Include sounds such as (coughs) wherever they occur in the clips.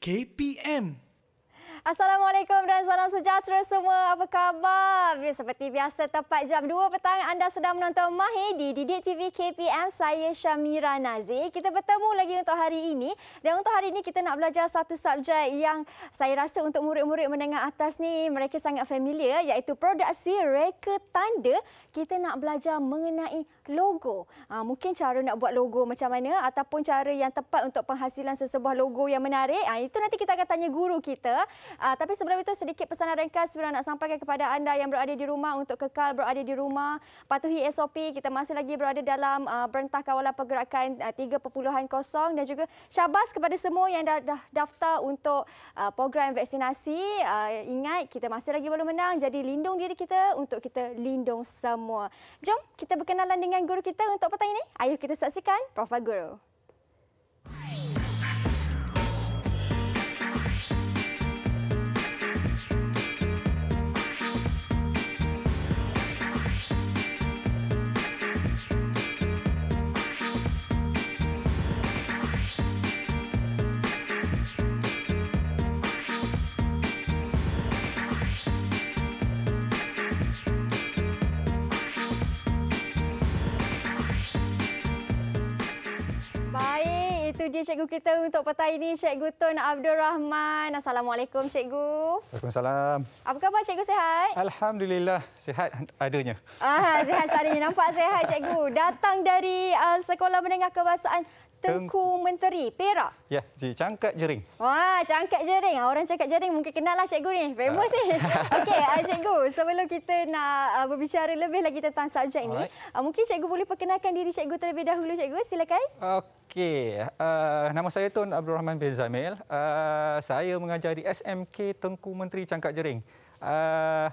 KPM Assalamualaikum dan salam sejahtera semua. Apa khabar? Seperti biasa, tepat jam 2 petang anda sedang menonton Mahi di Didik TV KPM. Saya Syamira Nazir. Kita bertemu lagi untuk hari ini. Dan untuk hari ini, kita nak belajar satu subjek yang saya rasa untuk murid-murid menengah atas ni mereka sangat familiar iaitu produksi reka tanda. Kita nak belajar mengenai logo. Ha, mungkin cara nak buat logo macam mana ataupun cara yang tepat untuk penghasilan sesebuah logo yang menarik. Ha, itu nanti kita akan tanya guru kita. Uh, tapi sebelum itu sedikit pesanan ringkas sebenarnya nak sampaikan kepada anda yang berada di rumah untuk kekal berada di rumah. Patuhi SOP. Kita masih lagi berada dalam uh, berentah kawalan pergerakan ah, uh, 3.0 dan juga syabas kepada semua yang dah, dah daftar untuk uh, program vaksinasi. Uh, ingat kita masih lagi belum menang. Jadi lindung diri kita untuk kita lindung semua. Jom kita berkenalan dengan guru kita untuk petang ini. Ayuh kita saksikan Prof. Guru. We'll Cikgu kita untuk petang ini, Cikgu Tun Abdul Rahman. Assalamualaikum, Cikgu. Waalaikumsalam. Apa khabar, Cikgu? Sehat? Alhamdulillah, sehat adanya. Ah, sehat adanya. Nampak sehat, Cikgu. Datang dari uh, Sekolah Menengah Kebahasaan Tengku Menteri Perak. Ya, yeah, di Cangkat Jering. Wah, Cangkat Jering. Ah, orang Cangkat Jering mungkin kenal lah cikgu ni. Ah. Famous ni. (laughs) Okey, ah, cikgu, sebelum kita nak berbicara lebih lagi tentang subjek Alright. ni, mungkin cikgu boleh perkenalkan diri cikgu terlebih dahulu, cikgu. Silakan. Okey. Uh, nama saya Tun Abdul Rahman bin Zamil. Uh, saya mengajar di SMK Tengku Menteri Cangkat Jering. Uh,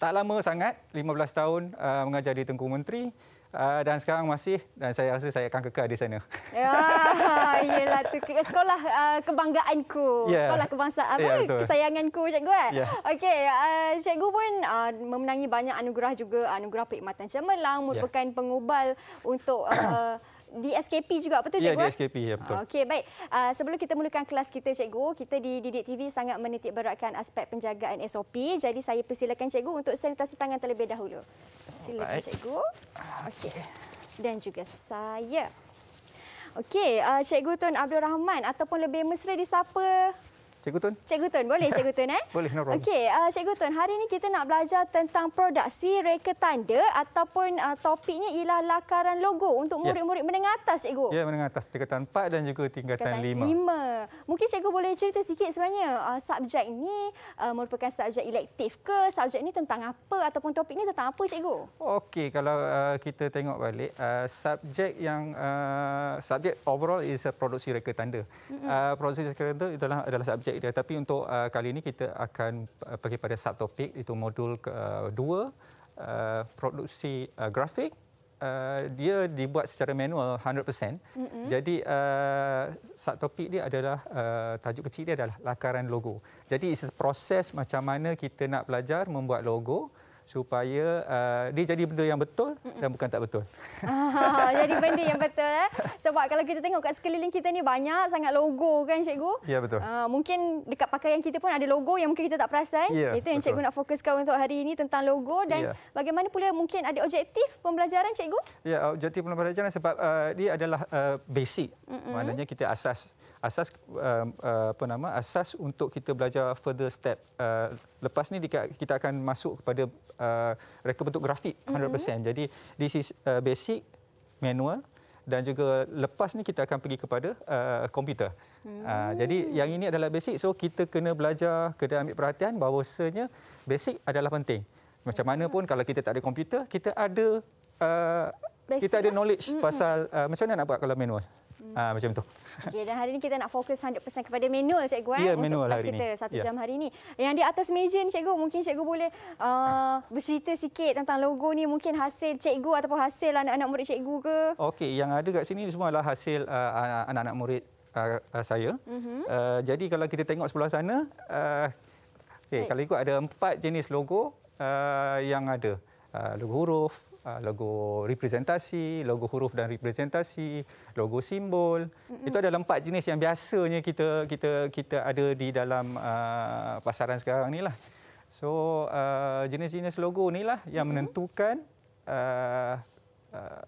tak lama sangat, 15 tahun uh, mengajar di Tengku Menteri. Uh, dan sekarang masih dan saya rasa saya akan kekal di sana. Ya, iyalah tu sekolah uh, kebanggaanku. Yeah. Sekolah kebangsaan yeah, ya, kesayanganku cikgu kan. Eh? Yeah. Okey, uh, cikgu pun uh, memenangi banyak anugerah juga, anugerah perkhidmatan cemerlang ya. merupakan yeah. pengubal untuk uh, di SKP juga betul ya, cikgu? Ya, di eh? SKP ya betul. Okey, baik. Uh, sebelum kita mulakan kelas kita cikgu, kita di Didik TV sangat menitik beratkan aspek penjagaan SOP. Jadi saya persilakan cikgu untuk sanitasi tangan terlebih dahulu. Silakan baik. cikgu. Okey. Dan juga saya. Okey, uh, Cikgu Tun Abdul Rahman ataupun lebih mesra disapa Cikgu Tun. Cikgu Tun, boleh Cikgu Tun eh? (laughs) boleh, no problem. Okey, uh, Cikgu Tun, hari ini kita nak belajar tentang produksi reka tanda ataupun uh, topiknya ialah lakaran logo untuk ya. murid-murid yeah. menengah atas, Cikgu. Ya, yeah, menengah atas, tingkatan 4 dan juga tingkatan 5. Lima, Mungkin Cikgu boleh cerita sikit sebenarnya uh, subjek ini uh, merupakan subjek elektif ke? Subjek ini tentang apa ataupun topik topiknya tentang apa, Cikgu? Okey, kalau uh, kita tengok balik, uh, subjek yang uh, subjek overall is produksi reka tanda. Mm-hmm. Uh, produksi reka tanda itulah, adalah subjek Baik, tapi untuk uh, kali ini kita akan uh, pergi pada subtopik itu modul kedua uh, uh, produksi uh, grafik. Uh, dia dibuat secara manual 100%. Mm-hmm. Jadi uh, satu dia adalah uh, tajuk kecil dia adalah lakaran logo. Jadi proses macam mana kita nak belajar membuat logo, supaya uh, dia jadi benda yang betul dan bukan tak betul. (laughs) Ah, jadi benda yang betul. Eh? Sebab kalau kita tengok kat sekeliling kita ni banyak sangat logo kan cikgu? Ya, betul. Uh, mungkin dekat pakaian kita pun ada logo yang mungkin kita tak perasan. Ya, Itu yang betul. cikgu nak fokuskan untuk hari ini tentang logo dan ya. bagaimana pula mungkin ada objektif pembelajaran cikgu? Ya, objektif pembelajaran sebab uh, dia adalah uh, basic. Mm -mm. Maknanya kita asas asas uh, uh, apa nama asas untuk kita belajar further step. Uh, lepas ni kita akan masuk kepada uh, reka bentuk grafik 100%. Mm-hmm. Jadi this is uh, basic manual dan juga lepas ni kita akan pergi kepada uh, komputer. mm-hmm. uh, jadi yang ini adalah basic so kita kena belajar kena ambil perhatian bahawa sebenarnya basic adalah penting. Macam mana hmm. pun kalau kita tak ada komputer kita ada uh, kita ada lah. knowledge mm-hmm. pasal uh, macam mana nak buat kalau manual. Uh, macam tu. Okey dan hari ini kita nak fokus 100% kepada menu. Lah, cikgu eh ya, untuk lah kelas kita ini. satu ya. jam hari ini. Yang di atas meja ni cikgu mungkin cikgu boleh uh, bercerita sikit tentang logo ni mungkin hasil cikgu ataupun hasil anak-anak murid cikgu ke? Okey yang ada kat sini semua adalah hasil uh, anak-anak murid uh, uh, saya. Uh-huh. Uh, jadi kalau kita tengok sebelah sana uh, okay, kalau ikut ada empat jenis logo uh, yang ada. Uh, logo huruf, Ah, logo representasi, logo huruf dan representasi, logo simbol. Mm-hmm. Itu adalah empat jenis yang biasanya kita kita kita ada di dalam uh, pasaran sekarang ni lah. So uh, jenis-jenis logo ni lah yang mm-hmm. menentukan uh, uh,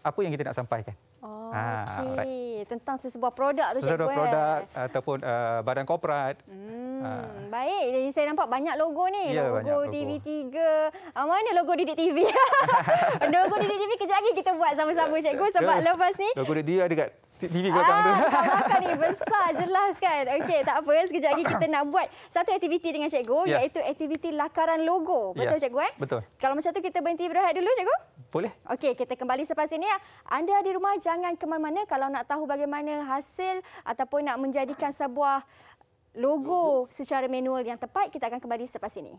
apa yang kita nak sampaikan. Oh, ah, okay. Right. Tentang sesebuah produk tu sesebuah eh. produk eh. ataupun uh, badan korporat. Mm. Hmm, ah. baik, jadi saya nampak banyak logo ni. Ya, logo, logo TV3. Uh, ah, mana logo Didik TV? (laughs) logo Didik TV kejap lagi kita buat sama-sama ya, cikgu ya, sebab ya, lepas ni logo Didik ada dekat TV ah, belakang ah, tu. Ah, ni (laughs) besar jelas kan. Okey, tak apa. Sekejap lagi kita nak buat satu aktiviti dengan cikgu ya. iaitu aktiviti lakaran logo. Ya. Betul ya. cikgu eh? Betul. Kalau macam tu kita berhenti berehat dulu cikgu? Boleh. Okey, kita kembali selepas ini. Anda di rumah jangan ke mana-mana kalau nak tahu bagaimana hasil ataupun nak menjadikan sebuah logo, secara manual yang tepat kita akan kembali selepas ini.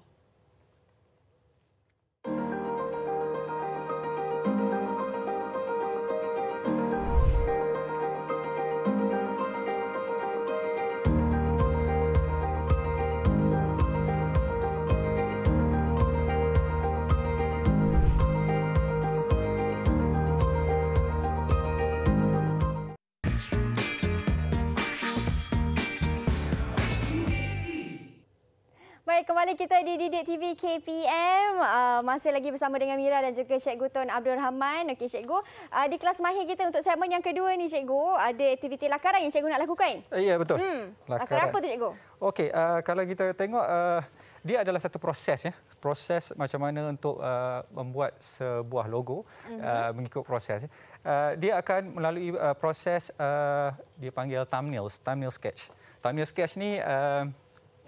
kembali kita di Didik TV KPM. Uh, ah, masih lagi bersama dengan Mira dan juga Cikgu Tun Abdul Rahman. Okey Cikgu, uh, ah, di kelas mahir kita untuk segmen yang kedua ni Cikgu, ada aktiviti lakaran yang Cikgu nak lakukan. Uh, ya, betul. Hmm. Ah, lakaran. lakaran apa tu Cikgu? Okey, uh, kalau kita tengok, uh, dia adalah satu proses. ya, Proses macam mana untuk uh, membuat sebuah logo uh-huh. uh, mengikut proses. Uh, dia akan melalui uh, proses uh, dia panggil thumbnails, thumbnail sketch. Thumbnail sketch ni... Uh,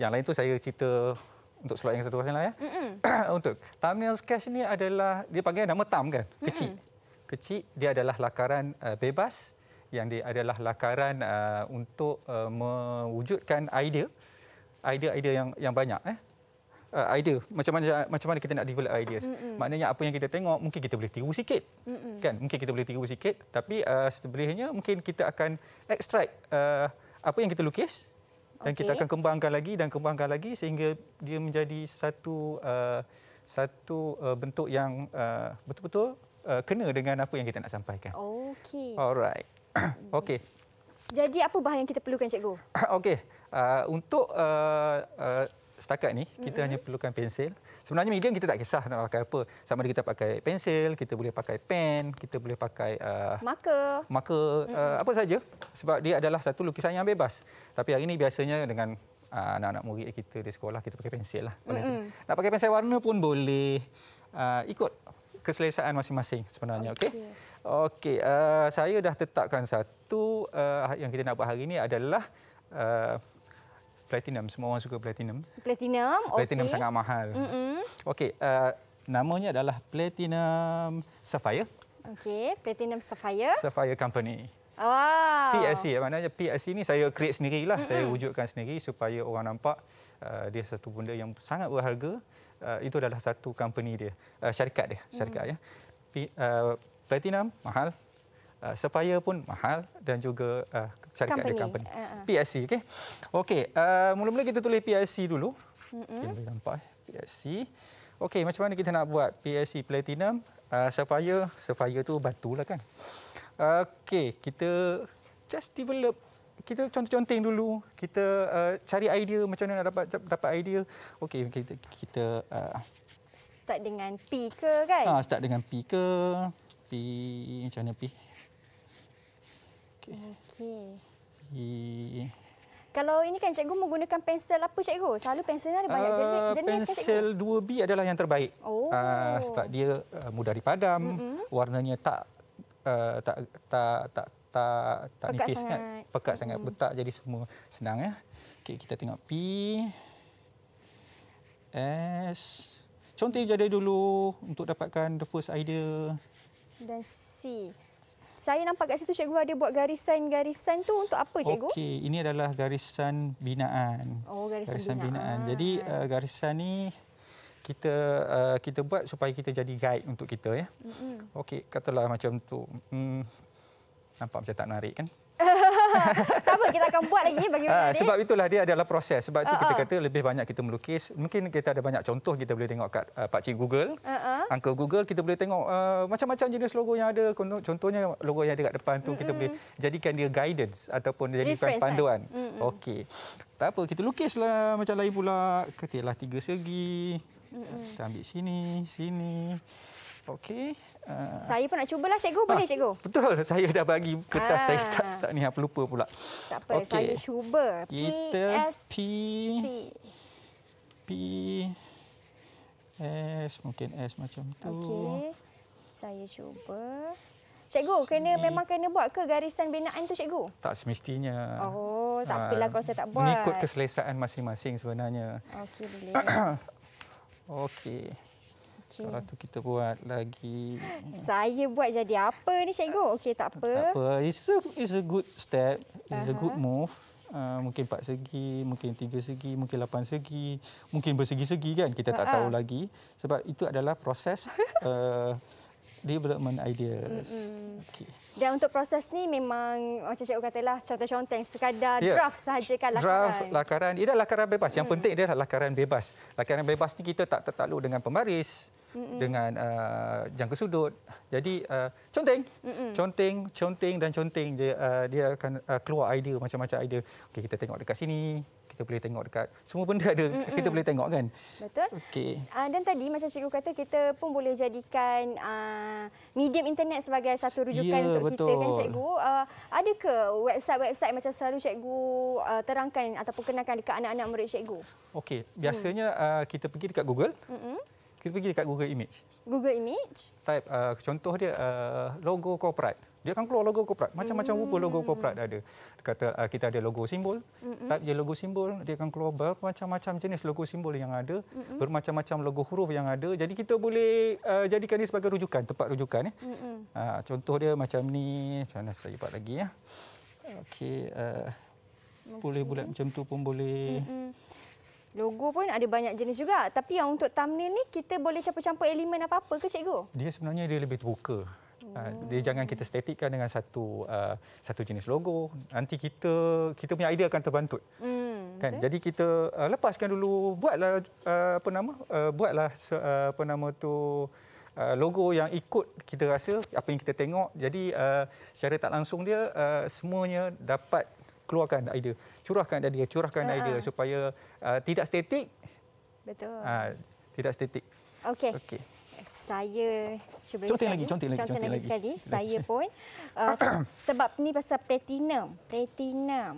yang lain tu saya cerita untuk slot yang satu pasal lah ya. (clears throat) untuk thumbnail sketch ni adalah dia panggil nama tam kan? Kecil. Mm-mm. Kecil dia adalah lakaran uh, bebas yang dia adalah lakaran uh, untuk uh, mewujudkan idea idea-idea yang yang banyak eh. Uh, idea macam mana macam mana kita nak develop ideas Mm-mm. maknanya apa yang kita tengok mungkin kita boleh tiru sikit Mm-mm. kan mungkin kita boleh tiru sikit tapi uh, sebenarnya mungkin kita akan extract uh, apa yang kita lukis dan okay. kita akan kembangkan lagi dan kembangkan lagi sehingga dia menjadi satu uh, satu uh, bentuk yang uh, betul-betul uh, kena dengan apa yang kita nak sampaikan. Okey. Alright. (coughs) Okey. Jadi apa bahan yang kita perlukan cikgu? (coughs) Okey. Uh, untuk uh, uh, setakat ni kita mm-hmm. hanya perlukan pensel. Sebenarnya medium kita tak kisah nak pakai apa. Sama ada kita pakai pensel, kita boleh pakai pen, kita boleh pakai uh, marker. Marker mm-hmm. uh, apa saja sebab dia adalah satu lukisan yang bebas. Tapi hari ini biasanya dengan uh, anak-anak murid kita di sekolah kita pakai pensel lah. Mm-hmm. Nak pakai pensel warna pun boleh. Uh, ikut keselesaan masing-masing sebenarnya okey. Okey, okay. uh, saya dah tetapkan satu uh, yang kita nak buat hari ini adalah uh, platinum. Semua orang suka platinum. Platinum. Platinum okay. sangat mahal. Mm-hmm. Okey, uh, namanya adalah platinum sapphire. Okey, platinum sapphire. Sapphire company. Oh. Eh, PSC, maknanya PSC ini saya create sendirilah. Mm-hmm. Saya wujudkan sendiri supaya orang nampak uh, dia satu benda yang sangat berharga. Uh, itu adalah satu company dia. Uh, syarikat dia, syarikat mm-hmm. ya. P, uh, platinum mahal, uh, supplier pun mahal dan juga uh, syarikat company. ada company. Uh-huh. PSC, okey. Okey, uh, mula-mula kita tulis PSC dulu. Okay, boleh nampak eh. PSC. Okey, macam mana kita nak buat PSC platinum? Uh, supplier, supplier tu batu lah kan. Uh, okey, kita just develop kita contoh conteng dulu kita uh, cari idea macam mana nak dapat dapat idea okey kita kita uh, start dengan p ke kan ha start dengan p ke p macam mana p Okey. Okey. Kalau ini kan cikgu menggunakan pensel apa cikgu? Selalu pensel ada banyak uh, jenis. Kan, pensel kan, 2B adalah yang terbaik. Ah, oh. Uh, sebab dia eh, mudah dipadam, mm-hmm. warnanya tak, uh, tak tak tak tak tak pekat nipis sangat. sangat. Pekat mm. sangat betak jadi semua senang ya. Okey kita tengok P S Contoh jadi dulu untuk dapatkan the first idea. Dan C. Saya nampak kat situ cikgu ada buat garisan-garisan tu untuk apa cikgu? Okey, ini adalah garisan binaan. Oh, garisan, garisan binaan. binaan. Jadi uh, garisan ni kita uh, kita buat supaya kita jadi guide untuk kita ya. Mm -hmm. Okey, katalah macam tu. Hmm, nampak macam tak menarik kan? tak apa kita akan buat lagi bagi ha, ah, sebab itulah dia adalah proses sebab itu uh-uh. Ah, ah. kata lebih banyak kita melukis mungkin kita ada banyak contoh kita boleh tengok kat uh, pak cik Google uh-uh. Uncle Google kita boleh tengok uh, macam-macam jenis logo yang ada contohnya logo yang ada dekat depan tu uh-uh. kita boleh jadikan dia guidance ataupun jadikan Reference, eh? panduan kan? uh-uh. okey tak apa kita lukislah macam lain pula katilah tiga segi uh-uh. kita ambil sini sini okey Ah. Saya pun nak cubalah cikgu, ah, boleh ha, cikgu? Betul, (laughs) saya dah bagi kertas ah. tadi. Tak, tak ni, apa lupa pula. Tak apa, okay. saya cuba. Kita P... P... S, mungkin S macam tu. Okey, saya cuba. Cikgu, kena, memang kena buat ke garisan binaan tu cikgu? Tak semestinya. Oh, tak apalah kalau saya tak buat. Mengikut keselesaan masing-masing sebenarnya. Okey, boleh. (coughs) (coughs) Okey. Okay. Soalan tu kita buat lagi. Saya buat jadi apa ni cikgu? Okey tak apa. Tak apa. It's a, it's a good step. It's uh a good move. Uh, mungkin empat segi, mungkin tiga segi, mungkin lapan segi, mungkin bersegi-segi kan kita tak uh-huh. tahu lagi. Sebab itu adalah proses uh, (laughs) development ideas. Mm-hmm. Okay. Dan untuk proses ni memang macam cikgu katalah contoh-contoh sekadar yeah. draft sahaja kan lakaran. Draft lakaran. Ia dah lakaran bebas. Yang mm. penting dia lakaran bebas. Lakaran bebas ni kita tak tertakluk dengan pembaris, Mm-mm. dengan uh, jangka sudut. Jadi uh, conteng, Mm-mm. conteng, conteng dan conteng dia uh, dia akan uh, keluar idea macam-macam idea. Okey kita tengok dekat sini kita boleh tengok dekat semua benda ada Mm-mm. kita boleh tengok kan betul okey uh, dan tadi masa cikgu kata kita pun boleh jadikan uh, medium internet sebagai satu rujukan yeah, untuk betul. kita kan cikgu uh, ah, ada ke website-website macam selalu cikgu uh, terangkan ataupun kenalkan dekat anak-anak murid cikgu okey biasanya mm. uh, kita pergi dekat Google hmm kita pergi dekat Google Image. Google Image. Type uh, contoh dia uh, logo corporate dia akan keluar logo korporat macam-macam rupa logo korporat hmm. ada kata uh, kita ada logo simbol tak je logo simbol dia akan keluar bermacam-macam jenis logo simbol yang ada bermacam-macam logo huruf yang ada jadi kita boleh uh, jadikan ini sebagai rujukan tempat rujukan eh uh, contoh dia macam ni macam mana saya buat lagi ya okey uh, boleh bulat macam tu pun boleh Logo pun ada banyak jenis juga. Tapi yang untuk thumbnail ni, kita boleh campur-campur elemen apa-apa ke cikgu? Dia sebenarnya dia lebih terbuka. Ah, dia jangan kita statikkan dengan satu uh, satu jenis logo nanti kita kita punya idea akan terbantut mm, kan okay. jadi kita uh, lepaskan dulu buatlah uh, apa nama uh, buatlah uh, apa nama tu uh, logo yang ikut kita rasa apa yang kita tengok jadi uh, secara tak langsung dia uh, semuanya dapat keluarkan idea curahkan idea curahkan uh-huh. idea supaya uh, tidak statik betul uh, tidak statik Okay. okey saya cuba contoh lagi contoh lagi contoh lagi sekali lagi. saya pun uh, (coughs) sebab ni pasal platinum platinum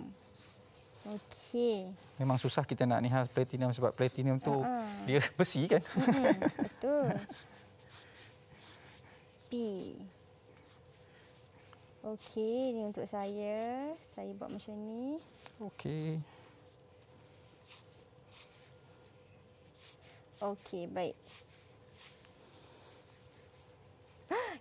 okey memang susah kita nak nihal platinum sebab platinum tu uh-huh. dia (laughs) besi kan hmm, (laughs) betul p okey ni untuk saya saya buat macam ni okey okey baik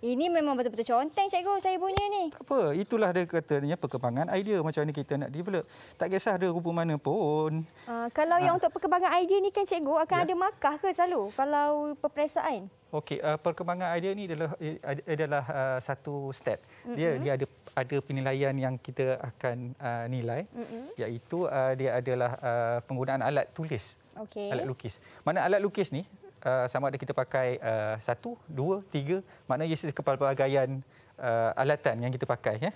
ini memang betul-betul conteng cikgu saya punya ni. Apa? Itulah dia katanya perkembangan idea macam ni kita nak develop. Tak kisah ada rupa mana pun. Uh, kalau yang ah. untuk perkembangan idea ni kan cikgu akan yeah. ada markah ke selalu kalau peperiksaan? Okey, uh, perkembangan idea ni adalah eh, adalah uh, satu step. Dia mm-hmm. dia ada ada penilaian yang kita akan uh, nilai mm-hmm. iaitu uh, dia adalah uh, penggunaan alat tulis. Okay. Alat lukis. Mana alat lukis ni? Uh, sama ada kita pakai uh, satu, dua, tiga. Maknanya ia kepelbagaian uh, alatan yang kita pakai. Ya.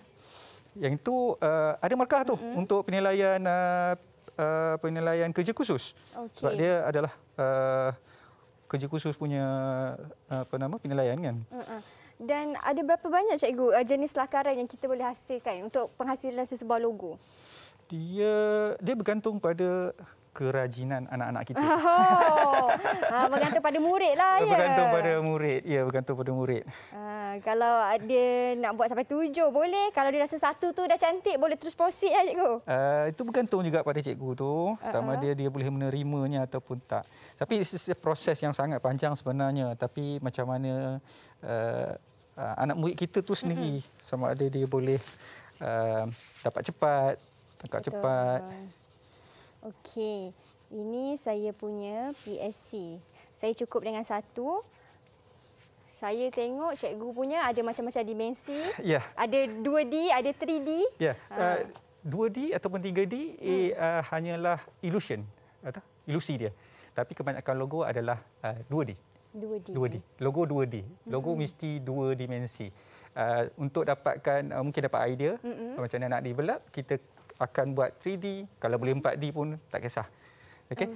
Yang itu uh, ada markah tu mm-hmm. untuk penilaian uh, uh, penilaian kerja khusus. Okay. Sebab dia adalah uh, kerja khusus punya uh, apa nama penilaian kan. Mm-hmm. Dan ada berapa banyak cikgu uh, jenis lakaran yang kita boleh hasilkan untuk penghasilan sesebuah logo? Dia dia bergantung pada kerajinan anak-anak kita. Oh, ha, (laughs) bergantung pada murid lah. Ya. Bergantung pada murid. Ya, bergantung pada murid. Ha, kalau dia nak buat sampai tujuh, boleh. Kalau dia rasa satu tu dah cantik, boleh terus proceed lah, cikgu. Uh, itu bergantung juga pada cikgu tu. Sama uh dia dia boleh menerimanya ataupun tak. Tapi proses yang sangat panjang sebenarnya. Tapi macam mana uh, uh, anak murid kita tu sendiri. Uh-huh. Sama ada dia boleh uh, dapat cepat, tangkap Betul. cepat. uh Okey, ini saya punya PSC. Saya cukup dengan satu. Saya tengok cikgu punya ada macam-macam dimensi. Ya. Ada 2D, ada 3D. Ya. Uh, ha. eh, 2D ataupun 3D eh, hmm. eh, uh, hanyalah illusion. Atau ilusi dia. Tapi kebanyakan logo adalah uh, 2D. 2D. 2D. Logo 2D. Logo hmm. mesti dua dimensi. Uh, untuk dapatkan, uh, mungkin dapat idea hmm. macam mana nak develop, kita akan buat 3D, kalau boleh 4D pun tak kisah. Okey.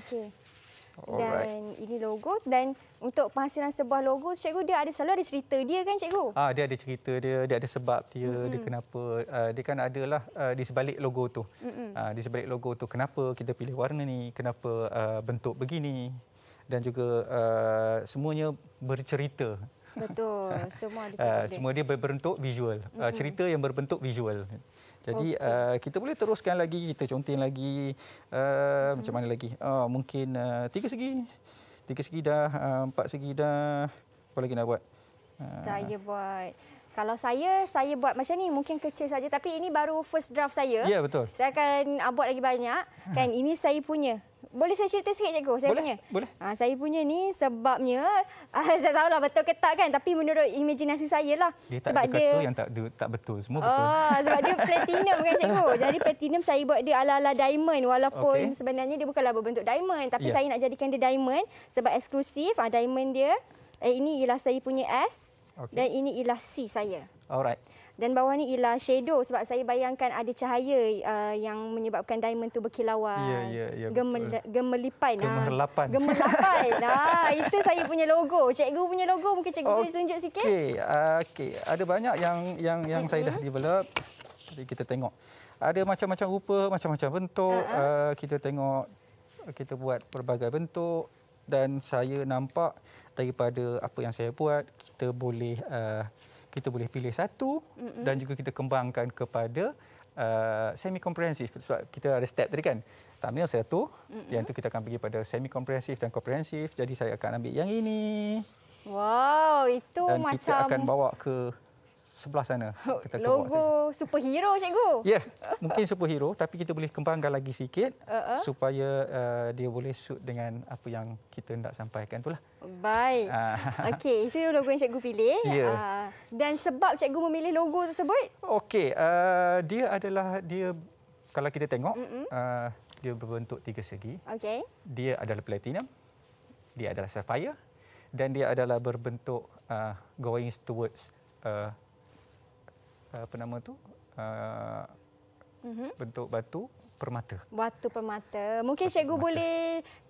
Okay. Dan ini logo dan untuk penghasilan sebuah logo cikgu dia ada selalu ada cerita dia kan cikgu? Ah dia ada cerita dia, dia ada sebab dia, mm-hmm. dia kenapa uh, dia kan adalah uh, di sebalik logo tu. Mm-hmm. Uh, di sebalik logo tu kenapa kita pilih warna ni, kenapa uh, bentuk begini dan juga uh, semuanya bercerita. Betul, semua ada Uh, semua dia berbentuk visual. Mm-hmm. Uh, cerita yang berbentuk visual. Jadi okay. uh, eh, kita boleh teruskan lagi, kita contin lagi uh, hmm. macam mana lagi? Uh, mungkin uh, tiga segi, tiga segi dah, uh, empat segi dah. Apa lagi nak buat? Uh, Saya buat. Kalau saya, saya buat macam ni mungkin kecil saja. Tapi ini baru first draft saya. Ya, betul. Saya akan ah, buat lagi banyak. Hmm. Kan ini saya punya. Boleh saya cerita sikit cikgu? Saya boleh, punya. Boleh. Ha, saya punya ni sebabnya (laughs) ah, saya tak tahulah betul ke tak kan tapi menurut imajinasi saya lah. Dia tak sebab dia yang tak dia, tak betul semua betul. Oh, sebab dia platinum kan cikgu. (laughs) Jadi platinum saya buat dia ala-ala diamond walaupun okay. sebenarnya dia bukanlah berbentuk diamond tapi yeah. saya nak jadikan dia diamond sebab eksklusif ah diamond dia. Eh, ini ialah saya punya S. Okay. Dan ini ialah C saya. Alright. Dan bawah ni ialah shadow sebab saya bayangkan ada cahaya uh, yang menyebabkan diamond tu berkilauan. Ya, ya, ya. Gemelipan. Gemelapan. Ha. Gemelapan. nah, (laughs) ha, itu saya punya logo. Cikgu punya logo mungkin cikgu boleh tunjuk sikit. Okey, okay. Ada banyak yang yang yang saya dah develop. Jadi kita tengok. Ada macam-macam rupa, macam-macam bentuk. Uh -huh. uh, kita tengok kita buat pelbagai bentuk dan saya nampak daripada apa yang saya buat kita boleh uh, kita boleh pilih satu mm-hmm. dan juga kita kembangkan kepada uh, semi komprehensif sebab kita ada step tadi kan Tamil satu mm-hmm. yang tu kita akan pergi pada semi komprehensif dan komprehensif jadi saya akan ambil yang ini wow itu dan macam dan kita akan bawa ke sebelah sana. (laughs) Kita Logo sana. superhero, cikgu. Ya, yeah, mungkin superhero tapi kita boleh kembangkan lagi sikit uh-huh. supaya uh, dia boleh suit dengan apa yang kita nak sampaikan itulah. Baik. Uh. (laughs) Okey, itu logo yang cikgu pilih. Yeah. Ya. Uh, dan sebab cikgu memilih logo tersebut? Okey, uh, dia adalah, dia kalau kita tengok, uh, dia berbentuk tiga segi. Okay. Dia adalah platinum, dia adalah sapphire dan dia adalah berbentuk uh, going towards... Uh, Uh, apa nama tu? Uh, Mm-hmm. bentuk batu permata. Batu permata. Mungkin batu cikgu permata. boleh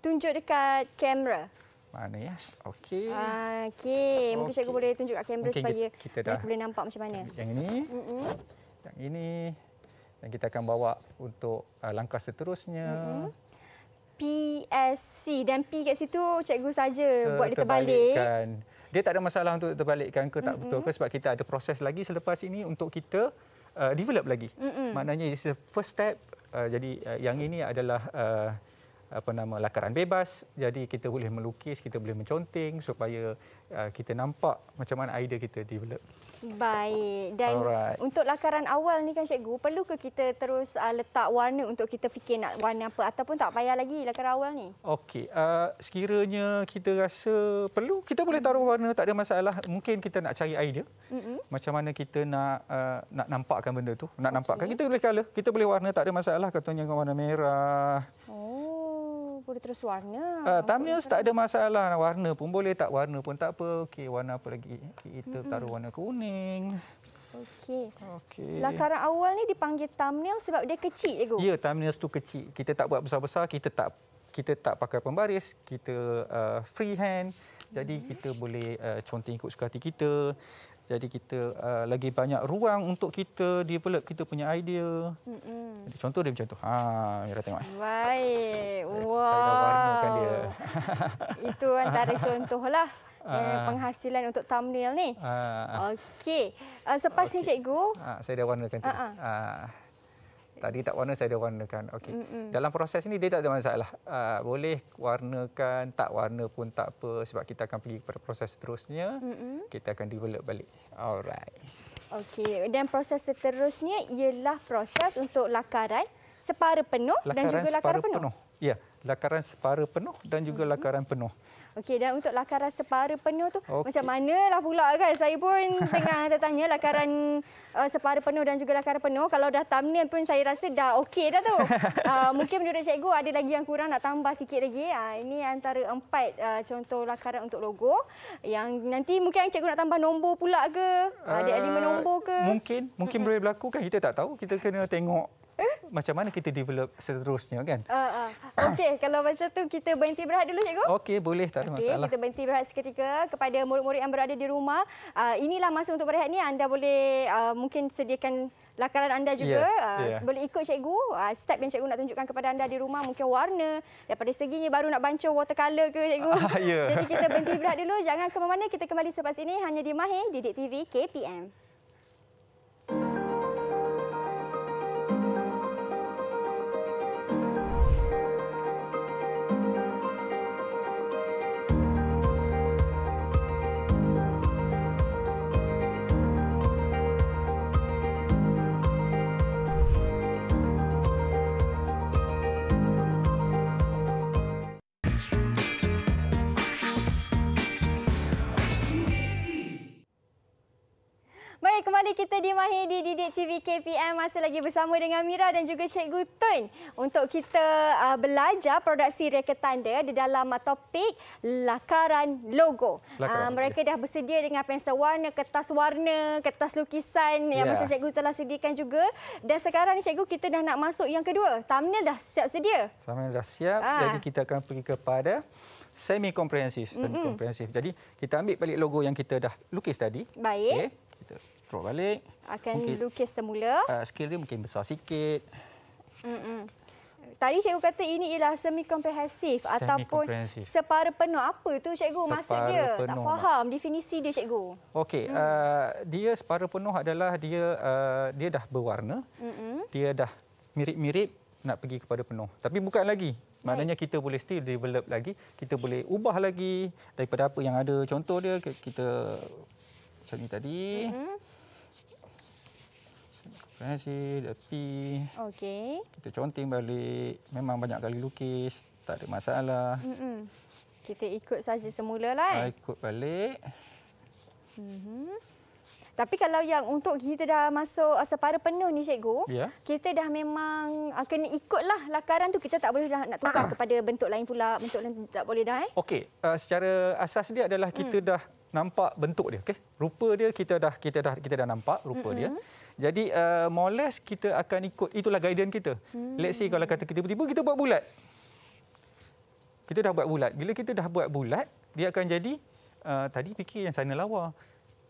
tunjuk dekat kamera. Mana ya? Okey. Ah, okey. Mungkin okay. cikgu boleh tunjuk dekat kamera Mungkin supaya kita dah boleh nampak macam mana. Yang ini. Mm-hmm. Yang ini. Dan kita akan bawa untuk uh, langkah seterusnya. Mm-hmm. PSC dan P kat situ cikgu saja buat diterbalik. Terbalikkan dia tak ada masalah untuk terbalikkan ke tak mm-hmm. betul ke sebab kita ada proses lagi selepas ini untuk kita uh, develop lagi. Mm-hmm. Maknanya it's the first step uh, jadi uh, yang ini adalah uh, apa nama lakaran bebas jadi kita boleh melukis kita boleh menconteng supaya uh, kita nampak macam mana idea kita develop baik dan Alright. untuk lakaran awal ni kan cikgu perlu ke kita terus uh, letak warna untuk kita fikir nak warna apa ataupun tak payah lagi lakaran awal ni okey uh, sekiranya kita rasa perlu kita boleh taruh warna tak ada masalah mungkin kita nak cari idea mm-hmm. macam mana kita nak uh, nak nampakkan benda tu nak okay. nampakkan kita boleh color kita boleh warna tak ada masalah contohnya warna merah oh kita terus warna. Uh, ah, Thumbnails tak ada masalah. Warna pun boleh, tak warna pun tak apa. Okey, warna apa lagi? Okay, kita mm -mm. taruh warna kuning. Okey. Okay. Lakaran awal ni dipanggil thumbnail sebab dia kecil je, Gu. Ya, thumbnails tu kecil. Kita tak buat besar-besar, kita tak kita tak pakai pembaris, kita uh, ah, freehand. Jadi mm-hmm. kita boleh uh, ah, conteng ikut suka hati kita. Jadi kita uh, lagi banyak ruang untuk kita develop kita punya idea. Mm-mm. contoh dia macam tu. Ha, Mira tengok. Baik. Okay. Wow. (laughs) Itu antara contohlah. Uh, penghasilan untuk thumbnail ni. Uh, Okey. Uh, selepas okay. ni cikgu. Uh, saya dah warnakan tu. Uh-uh. Uh, tadi tak warna saya dia warnakan okey dalam proses ini dia tak ada masalah uh, boleh warnakan tak warna pun tak apa sebab kita akan pergi kepada proses seterusnya Mm-mm. kita akan develop balik alright Okay, dan proses seterusnya ialah proses untuk lakaran separa penuh lakaran dan juga separa lakaran penuh, penuh. ya lakaran separa penuh dan juga Mm-mm. lakaran penuh Okey dan untuk lakaran separa penuh tu okay. macam manalah pula kan saya pun (laughs) tengah tertanya lakaran uh, separa penuh dan juga lakaran penuh kalau dah thumbnail pun saya rasa dah okey dah tu. (laughs) uh, mungkin menurut cikgu ada lagi yang kurang nak tambah sikit lagi. Uh, ini antara empat uh, contoh lakaran untuk logo yang nanti mungkin cikgu nak tambah nombor pula ke? Uh, ada elemen nombor ke? Uh, mungkin mungkin boleh berlaku kan kita tak tahu. Kita kena tengok Eh, macam mana kita develop seterusnya kan? Uh, uh. (coughs) Okey, kalau macam tu kita berhenti berehat dulu cikgu. Okey, boleh tak ada okay, masalah. kita berhenti berehat seketika kepada murid-murid yang berada di rumah. Uh, inilah masa untuk berehat ni anda boleh uh, mungkin sediakan lakaran anda juga yeah, ya, yeah. Uh, boleh ikut cikgu uh, step yang cikgu nak tunjukkan kepada anda di rumah mungkin warna daripada seginya baru nak bancuh watercolor ke cikgu uh, yeah. jadi kita berhenti berehat dulu jangan ke mana-mana kita kembali selepas ini hanya di Mahir Didik TV KPM Hidi Mahidi di TV KPM masih lagi bersama dengan Mira dan juga Cikgu Tun untuk kita uh, belajar produksi reka tanda di dalam uh, topik lakaran logo. Lakaran, uh, mereka dah bersedia dengan pensel warna, kertas warna, kertas lukisan yang ya. macam Cikgu telah sediakan juga. Dan sekarang ni Cikgu kita dah nak masuk yang kedua. Thumbnail dah siap sedia. Thumbnail dah siap. Ha. Jadi kita akan pergi kepada semi komprehensif. Mm-hmm. komprehensif. Jadi kita ambil balik logo yang kita dah lukis tadi. Baik. Okay scroll balik. Akan mungkin, lukis semula. Uh, ah, scale dia mungkin besar sikit. Mm-mm. Tadi cikgu kata ini ialah semi-comprehensive ataupun separa penuh. Apa tu cikgu maksudnya? Tak faham definisi dia cikgu. Okey, mm. uh, dia separa penuh adalah dia uh, dia dah berwarna. Mm-mm. Dia dah mirip-mirip nak pergi kepada penuh. Tapi bukan lagi. Maknanya kita boleh still develop lagi, kita boleh ubah lagi daripada apa yang ada. Contoh dia kita macam ni tadi. Mm-hmm. Terima kasih, tapi okay. kita conting balik. Memang banyak kali lukis, tak ada masalah. Mm -mm. Kita ikut saja semula. Lah, eh? Ah, ikut balik. Mm -hmm. Tapi kalau yang untuk kita dah masuk uh, separuh penuh ni cikgu, yeah. kita dah memang uh, kena ikutlah lakaran tu kita tak boleh dah nak tukar (coughs) kepada bentuk lain pula, bentuk lain tak boleh dah eh. Okey, uh, secara asas dia adalah hmm. kita hmm. dah nampak bentuk dia, okey. Rupa dia kita dah kita dah kita dah nampak rupa hmm. dia. Mm-hmm. Jadi uh, moles kita akan ikut itulah guidance kita. Hmm. Let's say kalau kata kita tiba-tiba kita buat bulat. Kita dah buat bulat. Bila kita dah buat bulat, dia akan jadi uh, tadi fikir yang sana lawa.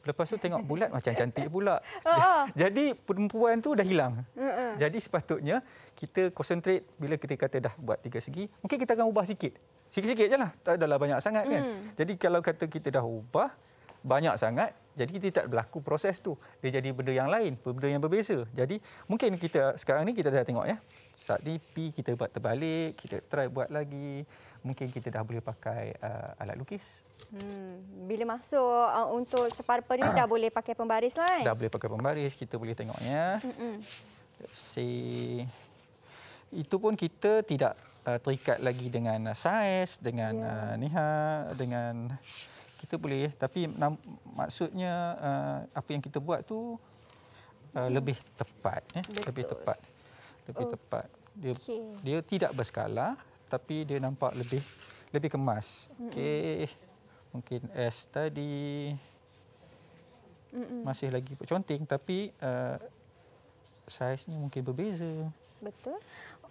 Lepas tu tengok bulat macam cantik pula. (laughs) Ah, ah. Jadi perempuan tu dah hilang. Jadi sepatutnya kita concentrate bila kita kata dah buat tiga segi. Mungkin kita akan ubah sikit. Sikit-sikit je lah. Tak adalah banyak sangat kan. Mm. Jadi kalau kata kita dah ubah banyak sangat. Jadi kita tak berlaku proses tu. Dia jadi benda yang lain. Benda yang berbeza. Jadi mungkin kita sekarang ni kita dah tengok ya. Saat ni P kita buat terbalik. Kita try buat lagi mungkin kita dah boleh pakai uh, alat lukis. Hmm. Bila masuk uh, untuk separa peri dah boleh pakai pembaris lah. Eh? Dah boleh pakai pembaris. Kita boleh tengoknya. Si itu pun kita tidak uh, terikat lagi dengan uh, saiz, dengan yeah. uh, niha, dengan kita boleh. Tapi nam, maksudnya uh, apa yang kita buat tu uh, mm. lebih tepat, eh? lebih tepat, lebih oh. tepat. Dia, okay. dia tidak berskala, tapi dia nampak lebih lebih kemas. Okey. Mungkin S tadi Mm-mm. masih lagi conting tapi uh, eh, saiznya mungkin berbeza. Betul.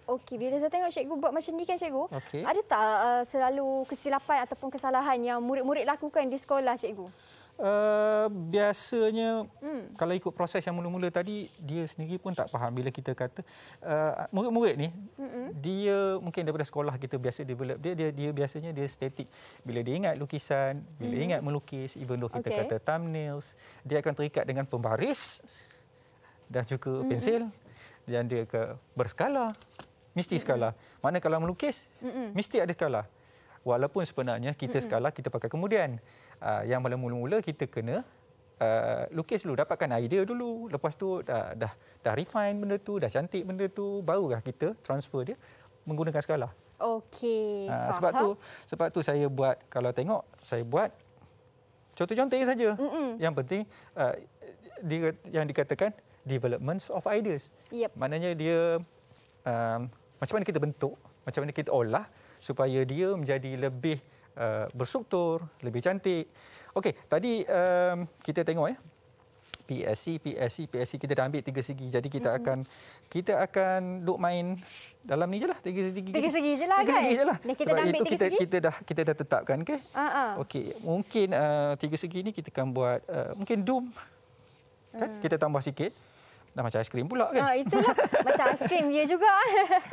Okey, bila saya tengok cikgu buat macam ni kan cikgu, okay. ada tak uh, selalu kesilapan ataupun kesalahan yang murid-murid lakukan di sekolah cikgu? Uh, biasanya hmm. kalau ikut proses yang mula-mula tadi dia sendiri pun tak faham bila kita kata uh, murid-murid ni hmm. dia mungkin daripada sekolah kita biasa develop dia dia dia biasanya dia statik bila dia ingat lukisan bila hmm. ingat melukis even though kita okay. kata thumbnails dia akan terikat dengan pembaris dan juga hmm. pensel dan dia ke berskala mesti hmm. skala mana kalau melukis hmm. mesti ada skala walaupun sebenarnya kita mm-hmm. sekala kita pakai kemudian uh, yang mula-mula kita kena uh, lukis dulu dapatkan idea dulu lepas tu dah, dah dah refine benda tu dah cantik benda tu barulah kita transfer dia menggunakan skala okey uh, sebab tu sebab tu saya buat kalau tengok saya buat contoh-contoh saja yang penting uh, di, yang dikatakan developments of ideas yep. maknanya dia um, macam mana kita bentuk macam mana kita olah supaya dia menjadi lebih uh, berstruktur, lebih cantik. Okey, tadi um, kita tengok ya. Eh, PSC, PSC, PSC kita dah ambil tiga segi. Jadi kita mm-hmm. akan kita akan duk main dalam ni je lah. Tiga segi. Tiga segi je lah kan? Tiga segi kan? je lah. Kita Sebab dah itu kita, kita dah kita dah tetapkan ke? Uh-uh. Okey, mungkin uh, tiga segi ni kita akan buat uh, mungkin doom. Kan? Uh. Kita tambah sikit dah macam aiskrim pula kan. Ha, itulah macam aiskrim dia ya juga.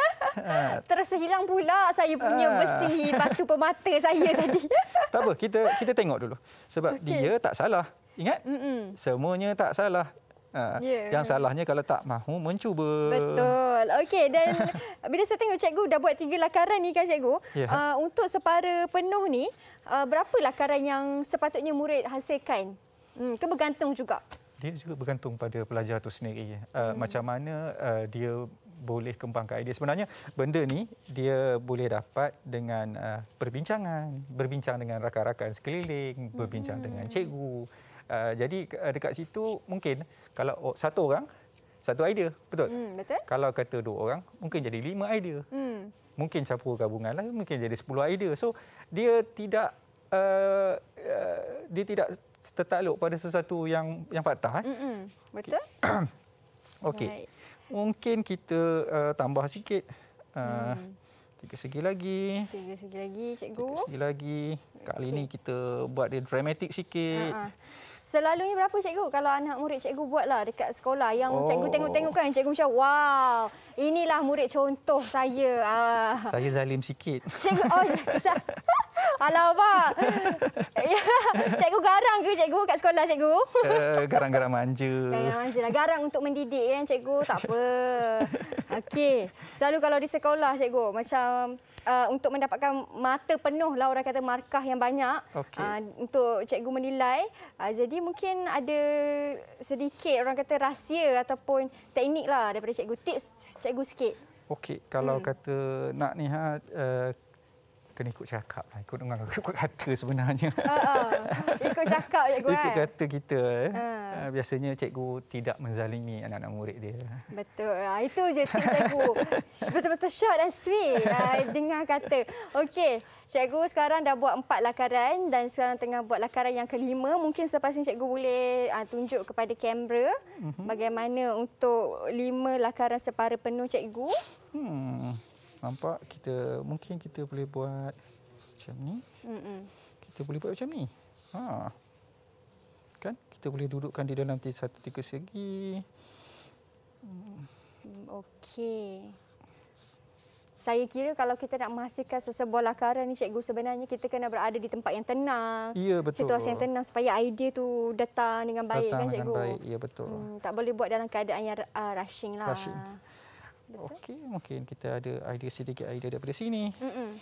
(laughs) Terus hilang pula saya punya ah. besi batu pemata saya (laughs) tadi. tak apa, kita kita tengok dulu. Sebab okay. dia tak salah. Ingat? Mm-mm. Semuanya tak salah. Ha, yeah. Ya. Yang salahnya kalau tak mahu mencuba. Betul. Okey dan (laughs) bila saya tengok cikgu dah buat tiga lakaran ni kan cikgu. Yeah. Ya. Uh, untuk separa penuh ni uh, berapa lakaran yang sepatutnya murid hasilkan? Hmm, kebergantung juga dia juga bergantung pada pelajar tu sendiri uh, hmm. macam mana uh, dia boleh kembangkan idea sebenarnya benda ni dia boleh dapat dengan uh, perbincangan berbincang dengan rakan-rakan sekeliling hmm. berbincang dengan cikgu uh, jadi uh, dekat situ mungkin kalau satu orang satu idea betul hmm, betul kalau kata dua orang mungkin jadi lima idea hmm. mungkin campur gabungan lah mungkin jadi sepuluh idea so dia tidak uh, uh, dia tidak tertakluk pada sesuatu yang yang fakta, eh. Mm-mm. Betul? (coughs) Okey. okay. Mungkin kita uh, tambah sikit uh, mm. tiga segi lagi. Tiga segi lagi, cikgu. Tiga segi lagi. Kali okay. ini kita buat dia dramatik sikit. Uh-huh. Selalunya berapa cikgu kalau anak murid cikgu buatlah dekat sekolah yang oh. cikgu tengok-tengok kan cikgu macam wow inilah murid contoh saya. Ah. Saya zalim sikit. (laughs) Cikgu oh (laughs) Alah apa? (laughs) Ya, cikgu garang ke cikgu kat sekolah cikgu? Uh, garang-garang manja. Garang manja lah. Garang untuk mendidik kan cikgu. Tak apa. Okey. Selalu kalau di sekolah cikgu macam uh, untuk mendapatkan mata penuh lah orang kata markah yang banyak okay. uh, untuk cikgu menilai. Uh, jadi mungkin ada sedikit orang kata rahsia ataupun teknik lah daripada cikgu. Tips cikgu sikit. Okey, kalau hmm. kata nak ni ha, uh, kena ikut cakap lah. Ikut dengan ikut kata sebenarnya. Uh, (laughs) uh. Ikut cakap cikgu kan? Ikut kata kita. Uh. Biasanya cikgu tidak menzalimi anak-anak murid dia. Betul. Itu je cikgu. (laughs) Betul-betul short and sweet. Dengar kata. Okey. Cikgu sekarang dah buat empat lakaran dan sekarang tengah buat lakaran yang kelima. Mungkin selepas ini cikgu boleh tunjuk kepada kamera mhm. bagaimana untuk lima lakaran separa penuh cikgu. Hmm. Nampak kita mungkin kita boleh buat macam ni. Mm-mm. Kita boleh buat macam ni. Ha. Kan? Kita boleh dudukkan di dalam satu tiga segi. Hmm. Okey. Saya kira kalau kita nak menghasilkan sesebuah lakaran ni cikgu sebenarnya kita kena berada di tempat yang tenang. Ya betul. Situasi yang tenang supaya idea tu datang dengan baik datang kan cikgu. Datang dengan baik. Ya betul. Hmm, tak boleh buat dalam keadaan yang uh, rushing lah. Rushing. Betul. Okey, mungkin kita ada idea sedikit idea daripada sini. Hmm.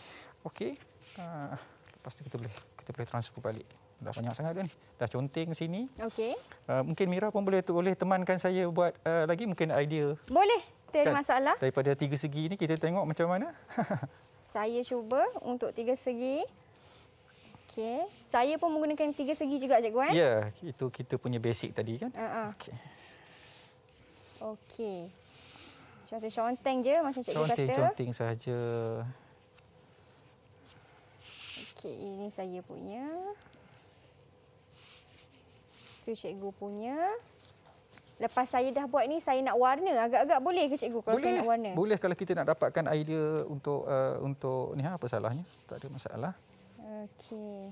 Okey. Uh, lepas tu kita boleh kita boleh transfer balik. Dah banyak sangat dah ni. Dah conteng sini. Okey. Uh, mungkin Mira pun boleh boleh temankan saya buat uh, lagi mungkin idea. Boleh. Tak ada kan? masalah. Daripada tiga segi ni kita tengok macam mana. (laughs) saya cuba untuk tiga segi. Okey. Saya pun menggunakan tiga segi juga cikgu eh. Ya, yeah, itu kita punya basic tadi kan. Uh-huh. Okey. Okey. Cara conteng je macam cikgu conteng, kata. Conteng-conteng sahaja. Okey, ini saya punya. Itu cikgu punya. Lepas saya dah buat ni saya nak warna agak-agak boleh ke cikgu kalau boleh. saya nak warna? Boleh kalau kita nak dapatkan idea untuk uh, untuk ni ha apa salahnya? Tak ada masalah. Okey.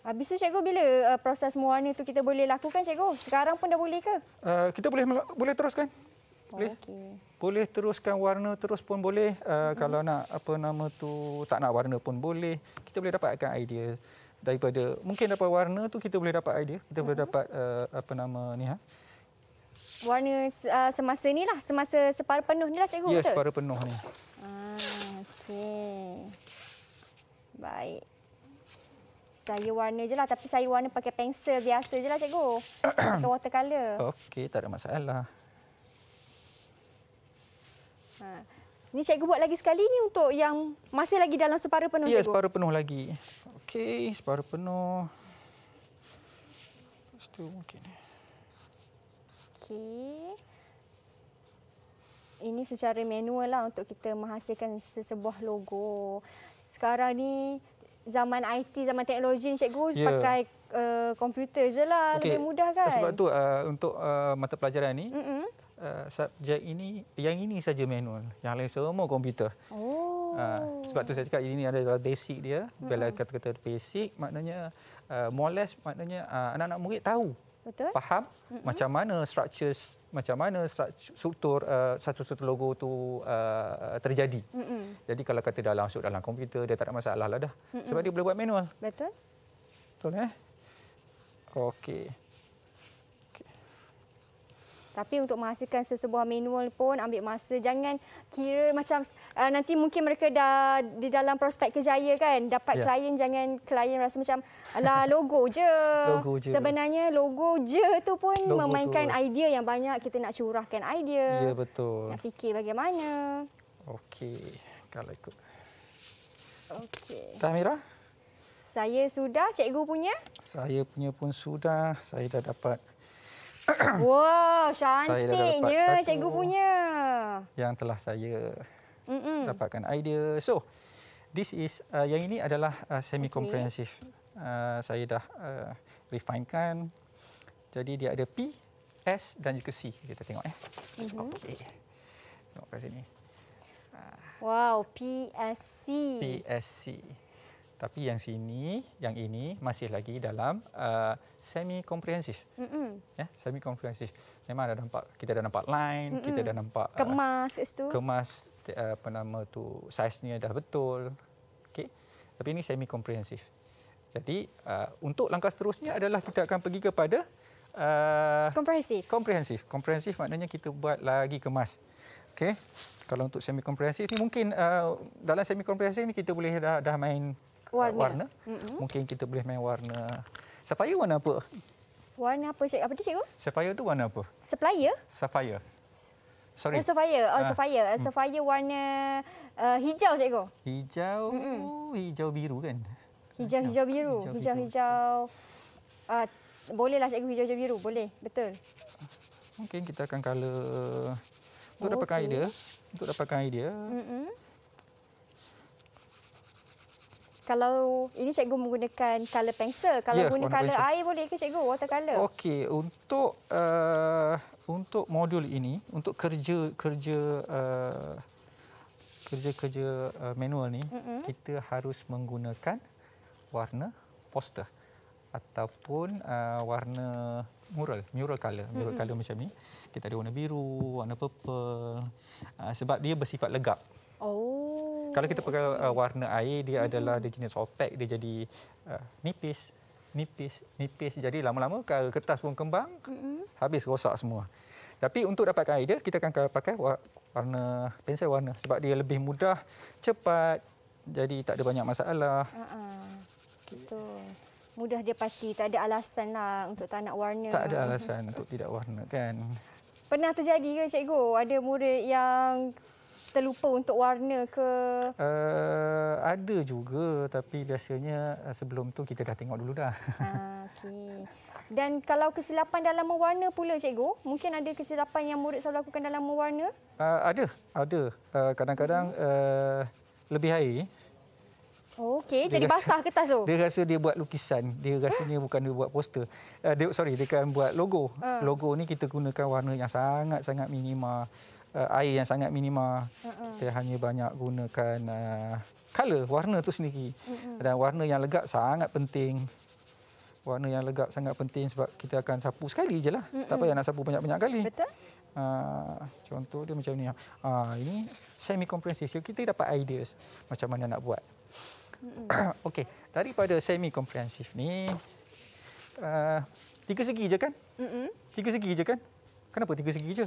Habis tu cikgu bila uh, proses mewarna tu kita boleh lakukan cikgu? Sekarang pun dah boleh ke? Uh, kita boleh boleh teruskan boleh. Okay. Boleh teruskan warna terus pun boleh. Uh, hmm. Kalau nak apa nama tu tak nak warna pun boleh. Kita boleh dapatkan idea daripada mungkin dapat warna tu kita boleh dapat idea. Kita hmm. boleh mm-hmm. dapat uh, apa nama ni ha. Warna uh, semasa ni lah, semasa separuh penuh ni lah cikgu. Ya, yeah, separuh penuh ni. Ah, okey. Baik. Saya warna je lah, tapi saya warna pakai pensel biasa je lah cikgu. pakai watercolor. (coughs) Okey, tak ada masalah. Ha. Ini cikgu buat lagi sekali ni untuk yang masih lagi dalam separuh penuh. Ya, cikgu. separuh penuh lagi. Okey, separuh penuh. Lepas mungkin. Okey. Ini secara manual lah untuk kita menghasilkan sesebuah logo. Sekarang ni zaman IT, zaman teknologi ni cikgu ya. pakai eh, komputer je lah. Okay. Lebih mudah kan? Sebab tu uh, untuk uh, mata pelajaran ni, Mm-mm. Eh, subjek ini yang ini saja manual yang lain semua komputer. Oh. Uh, sebab tu saya cakap ini adalah basic dia. Bila mm-hmm. kata-kata basic maknanya uh, more maknanya uh, anak-anak murid tahu. Betul. Faham mm-hmm. macam mana structures macam mana struktur uh, satu-satu logo tu uh, terjadi. Mm-hmm. Jadi kalau kata dah langsung dalam komputer dia tak ada masalah lah dah. Mm-hmm. Sebab dia boleh buat manual. Betul. Betul eh. Okey. Tapi untuk menghasilkan sesebuah manual pun ambil masa. Jangan kira macam uh, nanti mungkin mereka dah di dalam prospek kejaya kan. Dapat ya. klien jangan klien rasa macam alah logo je. (laughs) logo je. Sebenarnya logo je tu pun logo memainkan tu. idea yang banyak. Kita nak curahkan idea. Ya betul. Nak fikir bagaimana. Okey. Kalau ikut. Okey. Dah Mira? Saya sudah cikgu punya. Saya punya pun sudah. Saya dah dapat Wah, cantiknya cikgu punya. Yang telah saya mm -mm. dapatkan idea. So, this is uh, yang ini adalah uh, semi komprehensif. Okay. Uh, saya dah uh, refinekan. Jadi dia ada P, S dan juga C. Kita tengok ya. Mm -hmm. Okey. Tengok kat sini. Wow, PSC. S tapi yang sini yang ini masih lagi dalam uh, semi komprehensif ya yeah, semi komprehensif memang ada nampak kita dah nampak line Mm-mm. kita dah nampak uh, kemas uh, itu kemas uh, apa nama tu saiznya dah betul okey tapi ini semi komprehensif jadi uh, untuk langkah seterusnya adalah kita akan pergi kepada uh, komprehensif uh, komprehensif komprehensif maknanya kita buat lagi kemas okey kalau untuk semi komprehensif ni mungkin uh, dalam semi komprehensif ni kita boleh dah dah main Uh, warna. warna. Mm-hmm. Mungkin kita boleh main warna. Sapphire warna apa? Warna apa cik? Apa tu cikgu? Sapphire tu warna apa? Sapphire. Sapphire. Sorry. Uh, sapphire. Oh, ah. sapphire. Mm. Sapphire warna uh, hijau cikgu. Hijau. Mm-hmm. Hijau biru kan? Hijau hijau biru. Hijau hijau. Ah, uh, bolehlah cikgu hijau hijau biru. Boleh. Betul. Mungkin kita akan color untuk dapatkan okay. idea. Untuk dapatkan idea. Mm-hmm kalau ini cikgu menggunakan color pencil kalau yeah, guna color pencil. air boleh ke cikgu watercolor okey untuk uh, untuk modul ini untuk kerja kerja uh, eh, kerja kerja uh, eh, manual ni mm -hmm. kita harus menggunakan warna poster ataupun uh, warna mural mural color mural mm -hmm. color macam ni kita ada warna biru warna purple uh, sebab dia bersifat legap oh kalau kita pakai uh, warna air dia adalah dia jenis opak dia jadi uh, nipis, nipis, nipis. Jadi lama-lama kalau kertas pun kembang, mm-hmm. habis rosak semua. Tapi untuk dapatkan idea kita akan pakai warna pensel warna sebab dia lebih mudah, cepat. Jadi tak ada banyak masalah. Ha uh-uh. Mudah dia pasti tak ada alasan lah untuk tak nak warna. Tak ada alasan (laughs) untuk tidak warna kan. Pernah terjadi ke cikgu ada murid yang terlupa untuk warna ke? Uh, ada juga tapi biasanya eh, sebelum tu kita dah tengok dulu dah. Ah, (laughs) okey. Dan kalau kesilapan dalam mewarna pula cikgu, mungkin ada kesilapan yang murid saya lakukan dalam mewarna? Uh, ada, ada. Kadang-kadang uh, uh, lebih air. Okey, jadi rasa, basah kertas tu. Dia rasa dia buat lukisan. Dia rasanya huh? bukan dia buat poster. Uh, dia, sorry, dia kan buat logo. Uh. Logo ni kita gunakan warna yang sangat-sangat minima uh, air yang sangat minima. Uh-uh. Kita hanya banyak gunakan uh, color, warna tu sendiri. Uh-uh. Dan warna yang legak sangat penting. Warna yang legak sangat penting sebab kita akan sapu sekali je lah. Uh-uh. Tak payah nak sapu banyak-banyak kali. Betul. Uh, contoh dia macam ni. Uh, ini semi komprehensif. Kita dapat ideas macam mana nak buat. Uh-uh. (coughs) Okey, daripada semi komprehensif ni... Uh, tiga segi je kan? Mm-mm. Tiga segi je kan? Kenapa tiga segi je?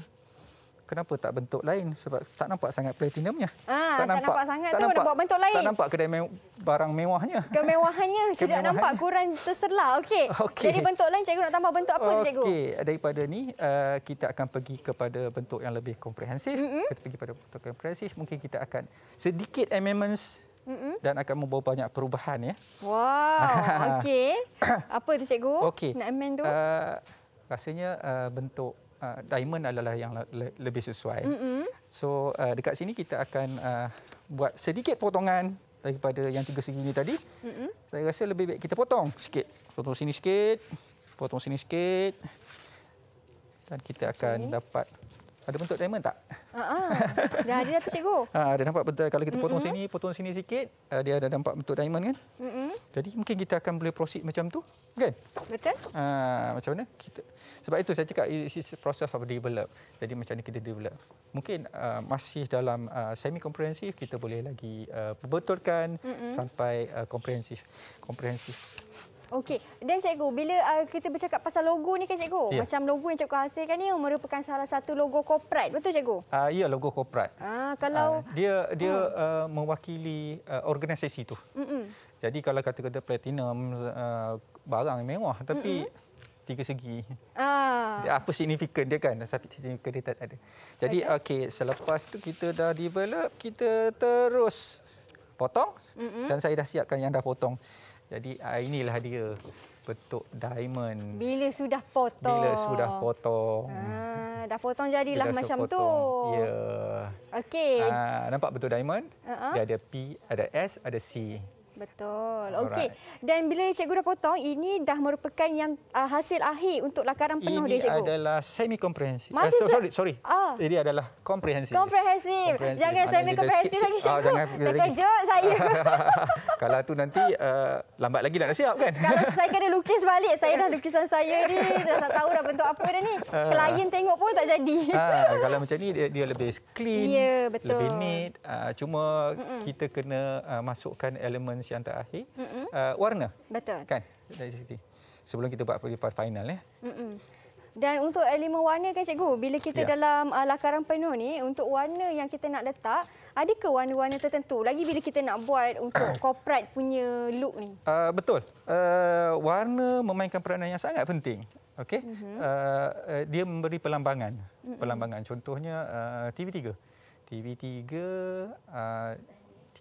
kenapa tak bentuk lain sebab tak nampak sangat platinumnya. Ah, tak, nampak, tak nampak sangat tak tu nampak, ada buat bentuk lain. Tak nampak kedai mew, barang mewahnya. Kemewahannya tidak (laughs) nampak kurang terselah. Okey. Okay. Jadi bentuk lain cikgu nak tambah bentuk apa okay. cikgu? Okey, daripada ni uh, kita akan pergi kepada bentuk yang lebih komprehensif. Mm-hmm. Kita pergi pada bentuk yang komprehensif mungkin kita akan sedikit amendments Mm-mm. dan akan membawa banyak perubahan ya. Wow. (laughs) Okey. (coughs) Apa tu cikgu? Okay. Nak amend tu? Uh, rasanya uh, bentuk Uh, diamond adalah yang lebih sesuai. Mm-hmm. So uh, dekat sini kita akan uh, buat sedikit potongan daripada yang tiga segi ini tadi. Mm-hmm. Saya rasa lebih baik kita potong sikit. Potong sini sikit. Potong sini sikit. Dan kita akan okay. dapat ada bentuk diamond tak? Uh-huh. dah ada tu cikgu. Ha, (laughs) dah nampak bentuk kalau kita potong mm-hmm. sini, potong sini sikit, uh, dia ada nampak bentuk diamond kan? Mm-hmm. Jadi mungkin kita akan boleh proceed macam tu, kan? Betul. Ha, macam mana? Kita, sebab itu saya cakap it is process of develop. Jadi macam mana kita develop? Mungkin uh, masih dalam uh, semi komprehensif kita boleh lagi uh, betulkan mm-hmm. sampai uh, komprehensif. Comprehensive. Okey. Dan cikgu, bila uh, kita bercakap pasal logo ni kan cikgu? Ya. Macam logo yang cikgu hasilkan ni merupakan salah satu logo korporat. Betul cikgu? Ah uh, ya, logo korporat. Ah kalau uh, dia dia uh. Uh, mewakili uh, organisasi tu. Mm-mm. Jadi kalau kata-kata platinum uh, barang mewah tapi Mm-mm tiga segi. Ah. Dia apa signifikan dia kan? Tapi signifikan dia tak ada. Jadi okey, okay, selepas tu kita dah develop, kita terus potong Mm-mm. dan saya dah siapkan yang dah potong. Jadi ah, inilah dia bentuk diamond. Bila sudah potong. Bila sudah potong. Ha, dah potong jadilah Bila macam tu. Ya. Okey. Ha, nampak betul diamond? Uh -huh. Dia ada P, ada S, ada C. Betul. Okey. Dan bila cikgu dah potong, ini dah merupakan yang uh, hasil akhir untuk lakaran penuh ini dia cikgu. Ini adalah semi komprehensif. Uh, eh, so, sorry, sorry. Oh. Ini adalah komprehensif. Komprehensif. Jangan semi komprehensif lagi ah, cikgu. Oh, jangan terkejut saya. (laughs) Kalau tu nanti uh, lambat lagi nak siap kan? Kalau saya kena (laughs) lukis balik, saya dah lukisan saya ni dah tak tahu dah bentuk apa dah ni. Klien tengok pun tak jadi. Ha, kalau macam ni dia, dia lebih clean. Ya, yeah, betul. Lebih neat. Uh, cuma Mm-mm. kita kena uh, masukkan elemen Malaysia yang terakhir mm-hmm. uh, warna betul kan dari sini sebelum kita buat peribahasa final ya mm-hmm. dan untuk elemen warna kan cikgu bila kita yeah. dalam uh, lakaran penuh ni untuk warna yang kita nak letak ada ke warna-warna tertentu lagi bila kita nak buat untuk (coughs) corporate punya look ni uh, betul uh, warna memainkan peranan yang sangat penting okay mm-hmm. uh, uh, dia memberi pelambangan mm-hmm. pelambangan contohnya uh, TV3 TV3 uh,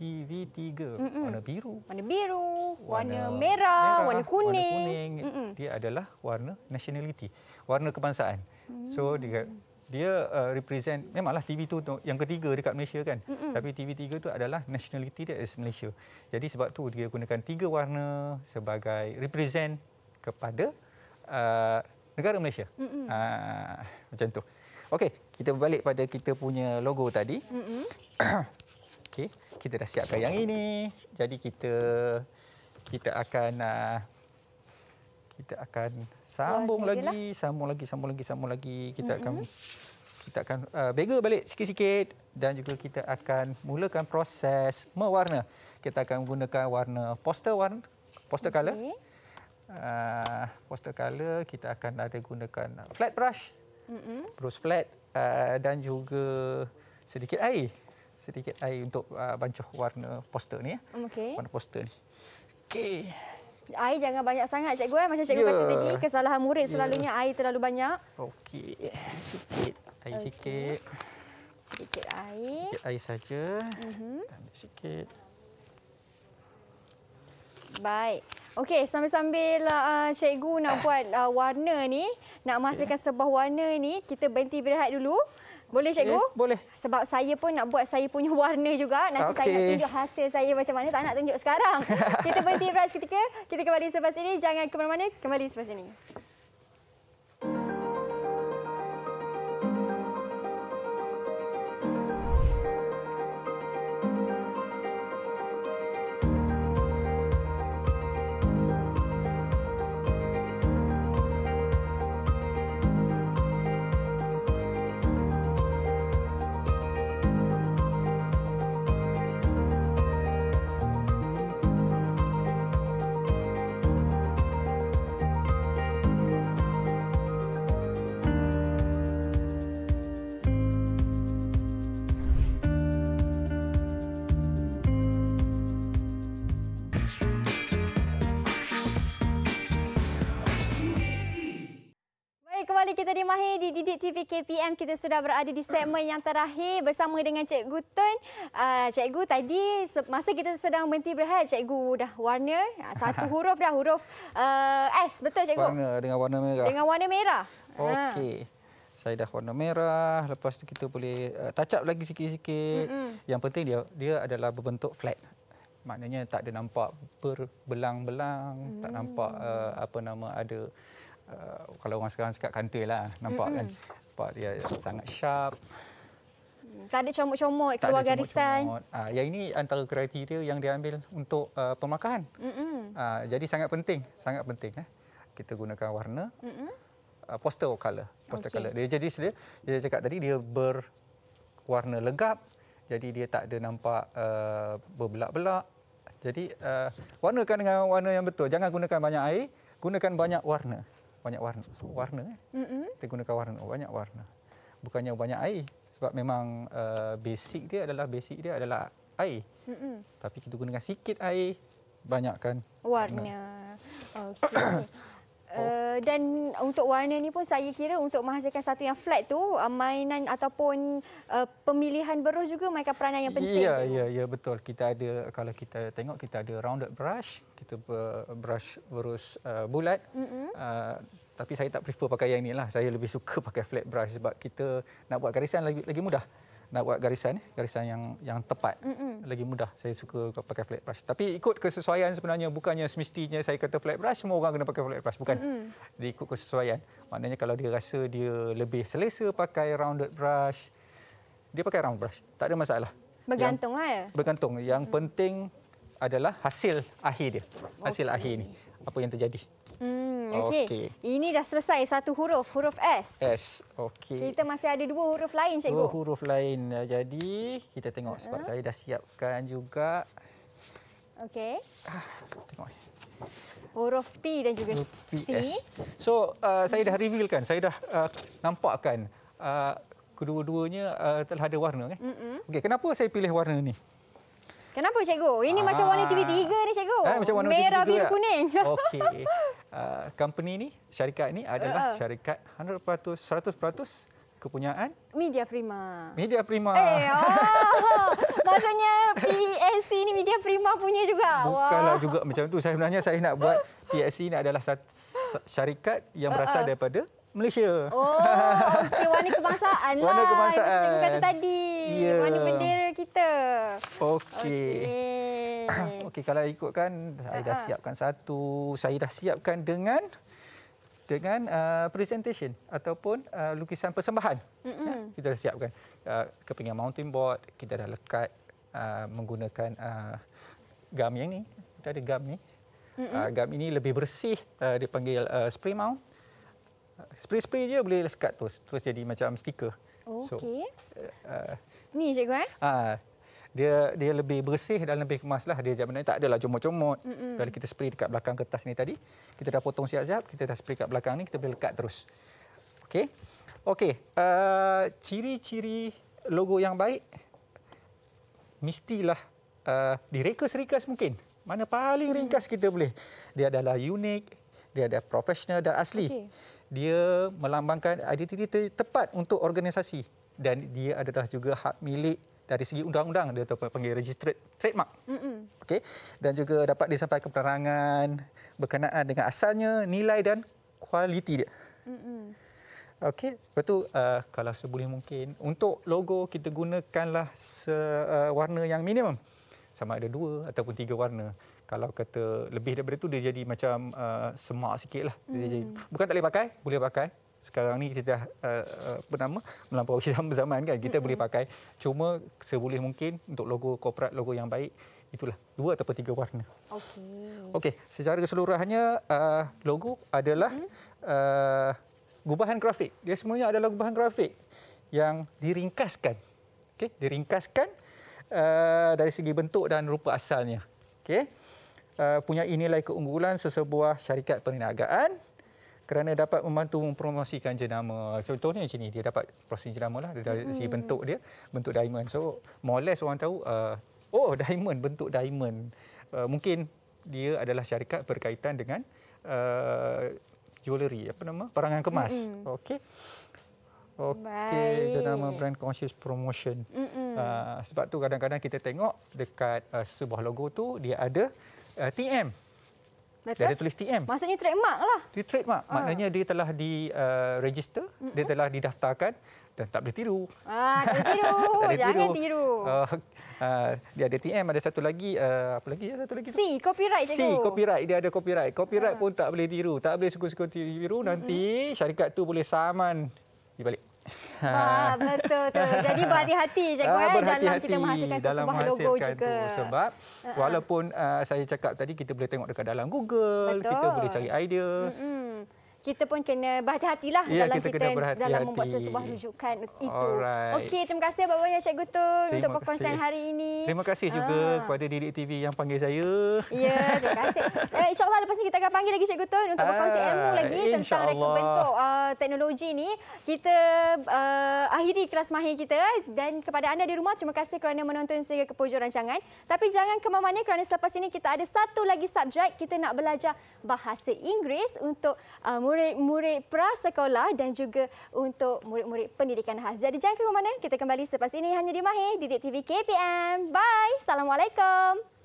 TV 3 Mm-mm. warna biru. Warna biru, warna, warna merah, merah, warna kuning. Warna kuning Mm-mm. dia adalah warna nationality, warna kebangsaan. Mm-mm. So dia dia uh, represent memanglah TV tu yang ketiga dekat Malaysia kan. Mm-mm. Tapi TV 3 tu adalah nationality dia as Malaysia. Jadi sebab tu dia gunakan tiga warna sebagai represent kepada uh, negara Malaysia. Uh, macam tu. Okey, kita balik pada kita punya logo tadi. Mm-mm. (coughs) Okey, kita dah siapkan yang ini. Jadi kita kita akan uh, kita akan sambung okay, lagi, jelah. sambung lagi, sambung lagi, sambung lagi. Kita mm-hmm. akan kita akan uh, bega balik sikit-sikit dan juga kita akan mulakan proses mewarna. Kita akan gunakan warna poster warna poster okay. color. Uh, ah, poster color kita akan ada gunakan flat brush. Mm-hmm. Brush flat uh, dan juga sedikit air sedikit air untuk uh, bancuh warna poster ni ya. Okay. Warna poster ni. Okey. Air jangan banyak sangat cikgu eh macam cikgu yeah. kata tadi kesalahan murid yeah. selalunya air terlalu banyak. Okey. Sikit air okay. sikit. Sedikit air. Sedikit air saja. Mhm. Ambil sikit. Baik. Okey, sambil-sambil uh, cikgu nak (coughs) buat uh, warna ni, nak masukkan okay. sebuah warna ni, kita berhenti berehat dulu. Boleh cikgu? Okay, eh, boleh. Sebab saya pun nak buat saya punya warna juga. Nanti okay. Ah, saya nak tunjuk hasil saya macam mana. Tak nak tunjuk sekarang. (laughs) kita berhenti beras ketika. Kita kembali selepas ini. Jangan ke mana-mana. Kembali selepas ini. TV KPM kita sudah berada di segmen yang terakhir bersama dengan Cikgu Tun. Uh, ah, Cikgu tadi masa kita sedang berhenti berehat, Cikgu dah warna ah, satu (laughs) huruf dah huruf uh, S betul Cikgu. Warna dengan warna merah. Dengan warna merah. Okey. Ha. Saya dah warna merah. Lepas tu kita boleh uh, touch up lagi sikit-sikit. Mm -mm. Yang penting dia dia adalah berbentuk flat. Maknanya tak ada nampak berbelang-belang, mm. tak nampak uh, apa nama ada uh, kalau orang sekarang cakap kantil lah nampak mm-hmm. kan nampak dia sangat sharp tak ada comot-comot keluar ada garisan ha, ah, yang ini antara kriteria yang dia ambil untuk uh, pemakaian ha, ah, jadi sangat penting sangat penting eh kita gunakan warna uh, ah, poster color poster okay. color dia jadi dia, dia cakap tadi dia berwarna legap jadi dia tak ada nampak uh, berbelak-belak jadi uh, warnakan dengan warna yang betul jangan gunakan banyak air gunakan banyak warna banyak warna warna eh. Mm-hmm. Kita gunakan warna oh, banyak warna. Bukannya banyak air sebab memang uh, basic dia adalah basic dia adalah air. Mm-hmm. Tapi kita gunakan sikit air banyakkan warna. warna. Okey. Oh. Eh, dan untuk warna ni pun saya kira untuk menghasilkan satu yang flat tu uh, mainan ataupun uh, pemilihan berus juga mainkan peranan yang penting. Ya ya ya betul. Kita ada kalau kita tengok kita ada rounded brush, kita brush berus uh, bulat. Mm-hmm. Uh, tapi saya tak prefer pakai yang ni lah. Saya lebih suka (laughs) pakai flat brush sebab kita nak buat garisan lagi, lagi mudah nak buat garisan eh, garisan yang yang tepat Mm-mm. lagi mudah saya suka pakai flat brush tapi ikut kesesuaian sebenarnya bukannya semestinya saya kata flat brush semua orang kena pakai flat brush bukan Mm-mm. dia ikut kesesuaian maknanya kalau dia rasa dia lebih selesa pakai rounded brush dia pakai round brush tak ada masalah bergantung lah ya bergantung yang mm. penting adalah hasil akhir dia hasil okay. akhir ni apa yang terjadi mm. Hmm, okey. Okay. Ini dah selesai satu huruf, huruf S. S. Okey. Kita masih ada dua huruf lain, cikgu. Dua huruf lain. Jadi, kita tengok sebab uh-huh. saya dah siapkan juga. Okey. Ah, tengok. Huruf P dan juga huruf P, C. S. So, uh, saya dah reveal kan. Saya dah uh, nampakkan uh, kedua-duanya uh, telah ada warna, kan? Mm-hmm. Okey, kenapa saya pilih warna ni? Kenapa cikgu? Ini Aa. macam warna ah. TV3 ni cikgu. Ha, macam warna Merah, biru, kuning. Okey. (laughs) Uh, company ni, syarikat ni adalah uh. syarikat 100% 100% kepunyaan Media Prima. Media Prima. Eh, oh. (laughs) Maksudnya PSC ni Media Prima punya juga. Bukanlah wow. juga macam tu. Saya sebenarnya saya nak buat PSC ni adalah syarikat yang berasal uh, uh. daripada Malaysia. Oh, (laughs) okey warna kebangsaan lah. Warna kebangsaan. Kita kata tadi. Yeah. Warna bendera kita. Okey. Okay, (coughs) okey, kalau ikutkan saya uh-huh. dah ha, ha. siapkan satu. Saya dah siapkan dengan dengan uh, presentation ataupun uh, lukisan persembahan. Mm-mm. Ya, kita dah siapkan uh, kepingan mountain board, kita dah lekat uh, menggunakan uh, gam yang ni. Kita ada gam ni. Uh, gam ini lebih bersih uh, dipanggil uh, spray mount spray-spray dia boleh lekat terus terus jadi macam stiker. Okey. So, uh, eh, eh, ni cikgu eh? Uh, dia dia lebih bersih dan lebih kemas lah. dia zaman ni tak adalah comot-comot. Kalau kita spray dekat belakang kertas ni tadi, kita dah potong siap-siap, kita dah spray dekat belakang ni kita boleh lekat terus. Okey. Okey, uh, ciri-ciri logo yang baik mestilah uh, direka-serikas mungkin. Mana paling ringkas hmm. kita boleh. Dia adalah unik, dia ada profesional dan asli. Okay dia melambangkan identiti te- tepat untuk organisasi dan dia adalah juga hak milik dari segi undang-undang dia panggil registered trademark. Okey. Dan juga dapat disampaikan keterangan berkenaan dengan asalnya, nilai dan kualiti dia. Okey. Lepas tu uh, kalau seboleh mungkin untuk logo kita gunakanlah se- uh, warna yang minimum. Sama ada dua ataupun tiga warna kalau kata lebih daripada itu dia jadi macam uh, semak sikit lah. Dia hmm. jadi, bukan tak boleh pakai, boleh pakai. Sekarang ni kita dah uh, uh apa melampaui (laughs) zaman-zaman kan kita hmm. boleh pakai. Cuma seboleh mungkin untuk logo korporat logo yang baik itulah dua atau tiga warna. Okey. Okay. secara keseluruhannya uh, logo adalah hmm. uh, gubahan grafik. Dia semuanya adalah gubahan grafik yang diringkaskan. okay? diringkaskan uh, dari segi bentuk dan rupa asalnya. okay? Uh, punya nilai keunggulan sesebuah syarikat perniagaan kerana dapat membantu mempromosikan jenama. Contohnya macam ni, dia dapat promosikan jenama lah dari hmm. segi bentuk dia, bentuk diamond. So, more less orang tahu, uh, oh diamond, bentuk diamond. Uh, mungkin dia adalah syarikat berkaitan dengan uh, jewellery, apa nama, perangan kemas. Hmm. Okey. Okey, jenama brand conscious promotion. Uh, sebab tu kadang-kadang kita tengok dekat uh, sebuah logo tu dia ada uh, eh, TM. Betul. Dia ada tulis TM. Maksudnya trademark lah. Dia trademark. Ha. Maknanya dia telah di uh, register, mm-hmm. dia telah didaftarkan dan tak boleh tiru. Ah, tak boleh tiru. (laughs) Jangan tiru. Uh, Uh, dia ada TM, ada satu lagi, uh, apa lagi? Satu lagi. C, copyright. C, cikgu. copyright. Dia ada copyright. Copyright uh. pun tak boleh tiru. Tak boleh suka-suka tiru. Mm-hmm. Nanti syarikat tu boleh saman di balik. Ha, betul tu. (laughs) Jadi berhati-hati cikgu ha, eh, ah, berhati dalam kita menghasilkan dalam sebuah logo juga. Tu, sebab uh-huh. walaupun uh, saya cakap tadi kita boleh tengok dekat dalam Google, betul. kita boleh cari idea. Mm-hmm kita pun kena berhati-hatilah ya, dalam kita, kita dalam membuat sesuatu rujukan itu. Right. Okey, terima kasih banyak-banyak Encik Gutun untuk perkongsian hari ini. Terima kasih juga ah. kepada Didik TV yang panggil saya. Ya, terima kasih. (laughs) Eh, InsyaAllah lepas ini kita akan panggil lagi Encik Gutun untuk berkongsian ah, ilmu lagi tentang rekabentuk uh, ah, teknologi ini. Kita uh, akhiri kelas mahir kita dan kepada anda di rumah, terima kasih kerana menonton sehingga ke pojok rancangan. Tapi jangan ke mana-mana kerana selepas ini kita ada satu lagi subjek. Kita nak belajar bahasa Inggeris untuk uh, murid-murid prasekolah dan juga untuk murid-murid pendidikan khas. Jadi jangan ke mana, kita kembali selepas ini hanya di Mahir, Didik TV KPM. Bye, Assalamualaikum.